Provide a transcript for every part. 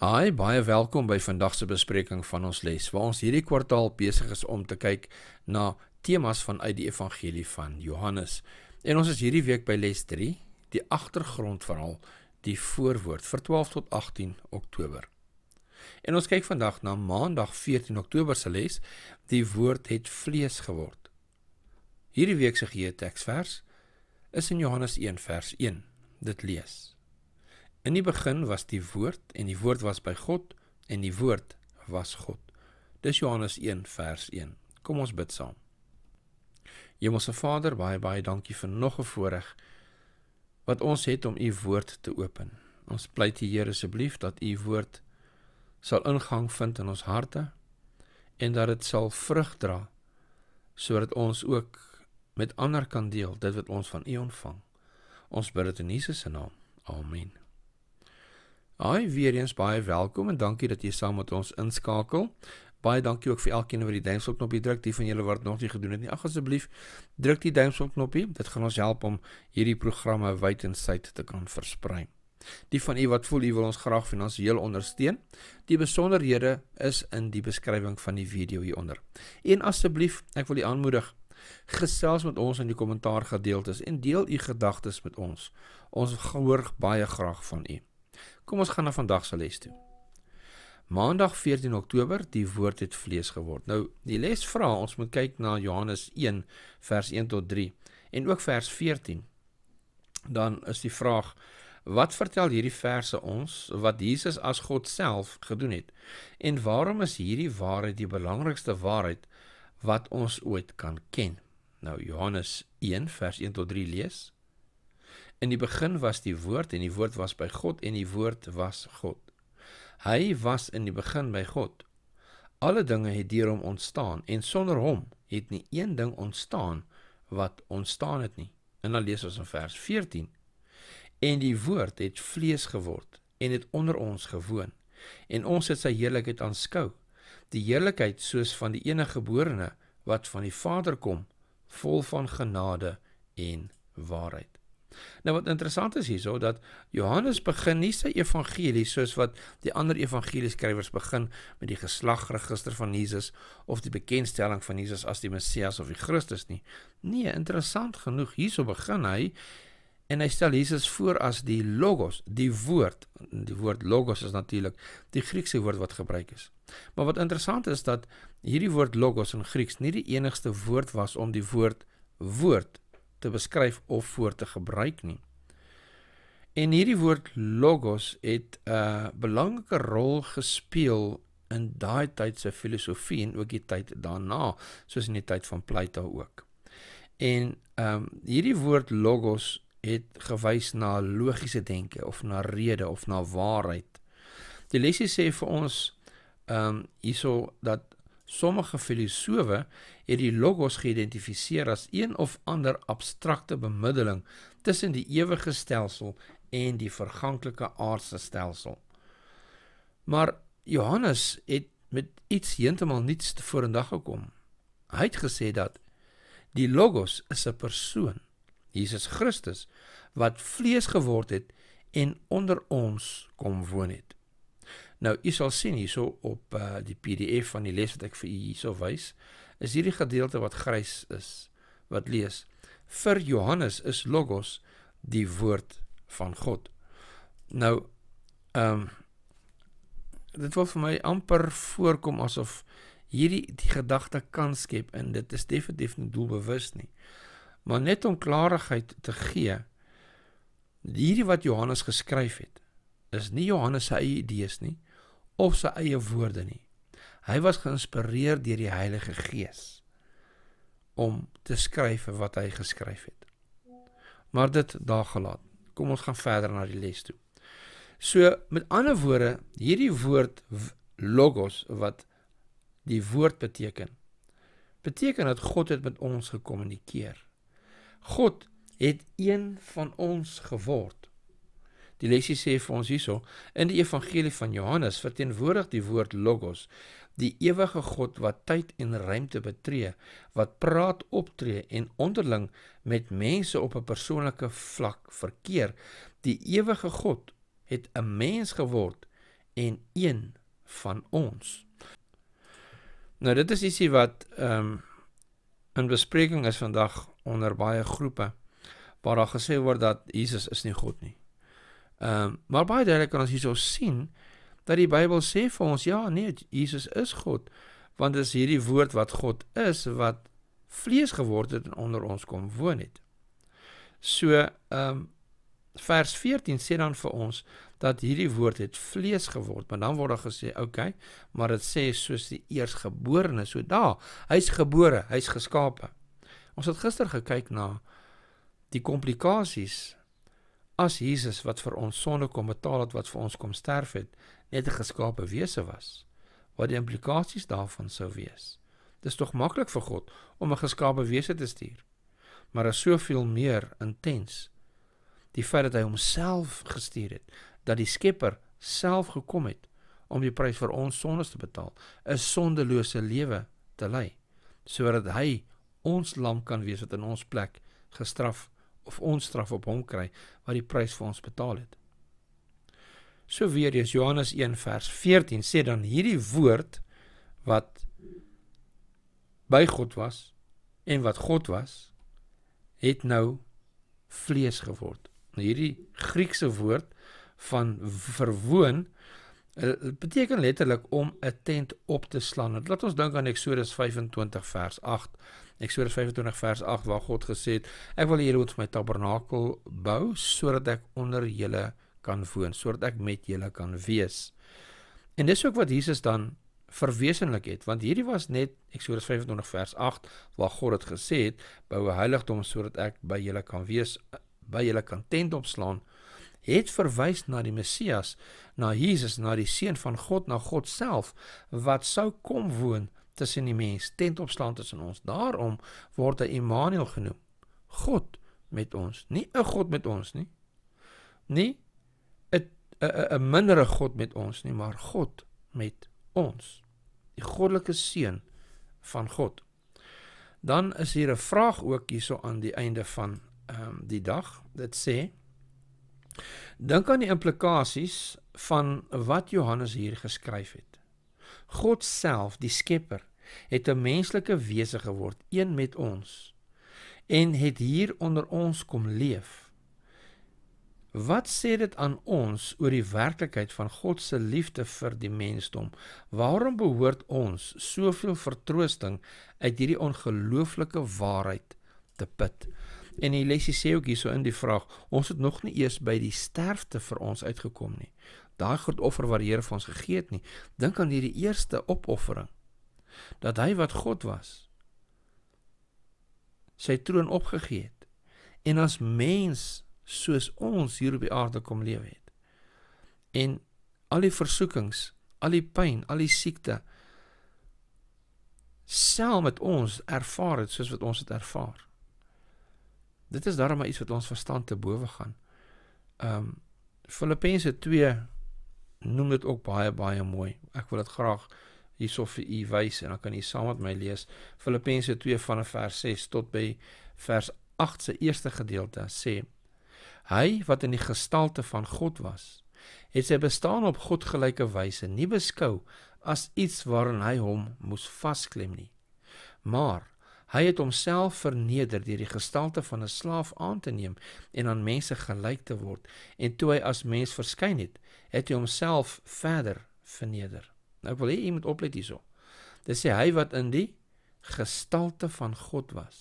Hi, baie welkom by vandag se bespreking van ons les waar ons hierdie kwartaal besig is om te kyk na temas vanuit die evangelie van Johannes. En ons is hierdie week by les 3, die agtergrondverhaal, die voorwoord vir 12 tot 18 Oktober. En ons kyk vandag na Maandag 14 Oktober se les, die woord het vlees geword. Hierdie week se geheue teksvers is in Johannes 1 vers 1. Dit lees: In die begin was die woord en die woord was by God en die woord was God. Dis Johannes 1 vers 1. Kom ons bid saam. Hemelse Vader, baie baie dankie vir nog 'n voorreg wat ons het om u woord te open. Ons pleit die Here asseblief dat u woord sal ingang vind in ons harte en dat dit sal vrug dra sodat ons ook met ander kan deel dit wat ons van u ontvang. Ons bid dit in Jesus se naam. Amen. Hi, weer eens baie welkom en dankie dat jy saam met ons inskakel. Baie dankie ook vir elkeen wat die duimpie knoppie druk, die van julle wat nog nie gedoen het nie. Ag asseblief, druk die duimpie knoppie. Dit gaan ons help om hierdie programme wyd en suid te kan versprei. Die van u wat voel u wil ons graag finansiëel ondersteun, die besonderhede is in die beskrywing van die video hieronder. En asseblief, ek wil u aanmoedig gesels met ons in die kommentaar gedeeltes en deel u gedagtes met ons. Ons hoor baie graag van u. Kom ons gaan na vandag se les toe. Maandag 14 Oktober, die woord het vlees geword. Nou, die les vra ons moet kyk na Johannes 1 vers 1 tot 3 en ook vers 14. Dan is die vraag: Wat vertel hierdie verse ons wat Jesus as God self gedoen het? En waarom is hierdie waarheid die belangrikste waarheid wat ons ooit kan ken? Nou Johannes 1 vers 1 tot 3 lees. In die begin was die woord en die woord was by God en die woord was God. Hy was in die begin by God. Alle dinge het deur hom ontstaan en sonder hom het nie een ding ontstaan wat ontstaan het nie. En dan lees ons in vers 14. En die woord het vlees geword en het onder ons gewoon en ons het sy heerlikheid aanskou. Die heerlikheid soos van die eniggeborene wat van die Vader kom, vol van genade en waarheid. Nou wat interessant is hierso dat Johannes begin nie sy evangelie soos wat die ander evangelieskrywers begin met die geslagregister van Jesus of die bekendstelling van Jesus as die Messias of die Christus nie. Nee, interessant genoeg hierso begin hy en hy stel Jesus voor as die Logos, die woord. Die woord Logos is natuurlik die Griekse woord wat gebruik is. Maar wat interessant is dat hierdie woord Logos in Grieks nie die enigste woord was om die woord woord te beskryf of voor te gebruik nie. En hierdie woord logos het 'n uh, belangrike rol gespeel in daai tyd se filosofie en ook die tyd daarna, soos in die tyd van Plato ook. En ehm um, hierdie woord logos het gewys na logiese denke of na rede of na waarheid. Die lesie sê vir ons ehm um, hierso dat Sommige filosowe het die logos geïdentifiseer as een of ander abstrakte bemiddeling tussen die ewige stelsel en die verganklike aardse stelsel. Maar Johannes het met iets heeltemal niets te vorendag gekom. Hy het gesê dat die logos is 'n persoon, Jesus Christus, wat vlees geword het en onder ons kom woon het. Nou u sal sien hierso op uh, die PDF van die les wat ek vir u hierso wys, is hierdie gedeelte wat grys is wat lees: Vir Johannes is logos die woord van God. Nou ehm um, dit wil vir my amper voorkom asof hierdie die gedagte kan skep en dit is definitief nie doelbewus nie. Maar net om klarigheid te gee, hierdie wat Johannes geskryf het, is nie Johannes se eie idees nie of sy eie woorde nie. Hy was geïnspireer deur die Heilige Gees om te skryf wat hy geskryf het. Maar dit daar gelaat. Kom ons gaan verder na die les toe. So met ander woorde, hierdie woord logos wat die woord beteken. Beteken dat God het met ons gekommunikeer. God het een van ons geword. Die lesie sê vir ons hierso in die evangelie van Johannes verteenwoordig die woord logos die ewige God wat tyd en ruimte betree, wat praat, optree en onderling met mense op 'n persoonlike vlak verkeer. Die ewige God het 'n mens geword en een van ons. Nou dit is ietsie wat ehm um, in bespreking is vandag onder baie groepe waar daar gesê word dat Jesus is nie God nie. Ehm um, maar baie duidelik kan ons hierso sien dat die Bybel sê vir ons ja, nee, Jesus is God, want dit is hierdie woord wat God is wat vlees geword het en onder ons kom woon het. So ehm um, vers 14 sê dan vir ons dat hierdie woord het vlees geword, maar dan word daar gesê, oké, okay, maar dit sê soos die eersgeborene, so daar, hy's gebore, hy's geskape. Ons het gister gekyk na die komplikasies As Jesus wat vir ons sonde kom betaal het wat vir ons kom sterf het, net 'n geskaapte wese was, wat die implikasies daarvan sou wees. Dis tog maklik vir God om 'n geskaapte wese te stuur. Maar daar is soveel meer intens. Die feit dat hy homself gestuur het, dat die Skepper self gekom het om die prys vir ons sondes te betaal, 'n sondelose lewe te lei, sodat hy ons lam kan wees wat in ons plek gestraf word of ons straf op hom kry wat die prys vir ons betaal het. So weer eens Johannes 1 vers 14 sê dan hierdie woord wat by God was en wat God was het nou vlees geword. Nou hierdie Griekse woord van verwoon Dit eh, beteken letterlik om 'n tent op te slaan. Laat ons dink aan Eksodus 25 vers 8. Eksodus 25 vers 8 waar God gesê het: "Ek wil julle ons my tabernakel bou sodat ek onder julle kan woon, sodat ek met julle kan wees." En dis ook wat Jesus dan verwesenlik het, want hierdie was net Eksodus 25 vers 8 waar God het gesê: "Bou 'n heiligdom sodat ek by julle kan wees, eh, by julle kan tent opslaan." het verwys na die Messias, na Jesus, na die seun van God, na God self wat sou kom woon tussen die mens, tent opslaan tussen ons. Daarom word hy Immanuel genoem. God met ons, nie 'n god met ons nie. Nie eh, eh, 'n 'n mindere god met ons nie, maar God met ons. Die goddelike seun van God. Dan is hier 'n vraag ook hierso aan die einde van ehm um, die dag. Dit sê Dink aan die implikasies van wat Johannes hier geskryf het. God self, die Skepper, het 'n menslike wese geword, een met ons en het hier onder ons kom leef. Wat sê dit aan ons oor die werklikheid van God se liefde vir die mensdom? Waarom behoort ons soveel vertroosting uit hierdie ongelooflike waarheid te put? En Elessie sê ook hierso in die vraag, ons het nog nie eers by die sterfte vir ons uitgekom nie. Daai groot offer wat die Here vir ons gegee het nie. Dink aan hierdie eerste opoffering. Dat hy wat God was, sy troon opgegee het en as mens soos ons hier op die aarde kom lewe het. En al die versoekings, al die pyn, al die siekte saam met ons ervaar het soos wat ons dit ervaar. Dit is darem maar iets wat ons verstand te bowe gaan. Ehm um, Filippense 2 noem dit ook baie baie mooi. Ek wil dit graag hierso vir u wys en dan kan u saam met my lees Filippense 2 vanaf vers 6 tot by vers 8 se eerste gedeelte sê hy wat in die gestalte van God was het sy bestaan op God gelyke wyse nie beskou as iets waaraan hy hom moes vasklem nie maar Hy het homself verneder deur die gestalte van 'n slaaf aan te neem en aan mense gelyk te word en toe hy as mens verskyn het, het hy homself verder verneder. Nou ek wil hê jy moet oplet hierso. Dit sê hy wat in die gestalte van God was.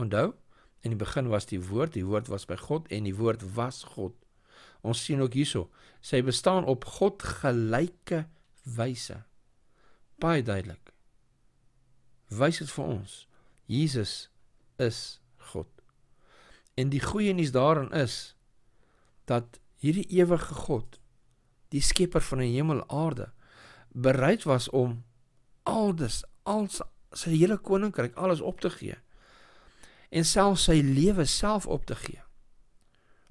Onthou, in die begin was die woord, die woord was by God en die woord was God. Ons sien ook hierso, sy bestaan op God gelyke wyse. Baie duidelik wys dit vir ons. Jesus is God. En die goeie nuus daarin is dat hierdie ewige God, die skepper van die hemel en aarde, bereid was om aldus al sy hele koninkryk alles op te gee en self sy lewe self op te gee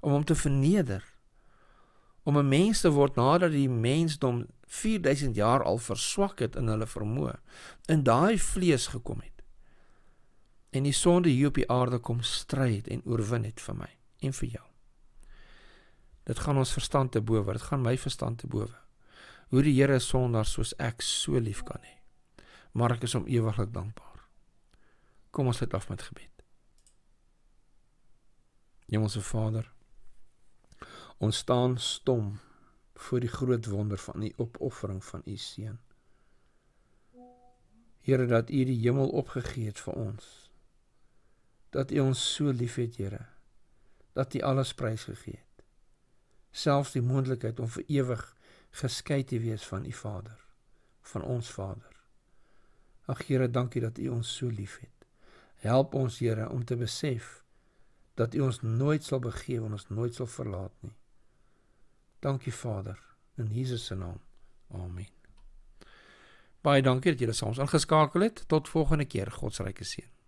om hom te verneder om 'n mens te word nadat die mensdom 4000 jaar al verswak het in hulle vermoë in daai vlees gekom het. En die sonde hier op die aarde kom stry het en oorwin het vir my en vir jou. Dit gaan ons verstand te bowe, dit gaan my verstand te bowe. Hoe die Here sondaars soos ek so lief kan hê. Maar ek is hom ewiglik dankbaar. Kom ons sit af met gebed. Hemelse Vader, Ons staan stom voor die groot wonder van die opoffering van u seun. Here dat u die hemel opgegee het vir ons. Dat u ons so liefhet, Here. Dat u alles prysgegee het. Selfs die moontlikheid om vir ewig geskei te wees van u Vader, van ons Vader. Ag Here, dankie dat u ons so liefhet. Help ons, Here, om te besef dat u ons nooit sal begee en ons nooit sal verlaat nie. Dankie Vader in Jesus se naam. Amen. Baie dankie dat julle saam ons aangeskakel het. Tot volgende keer. Godsryke seën.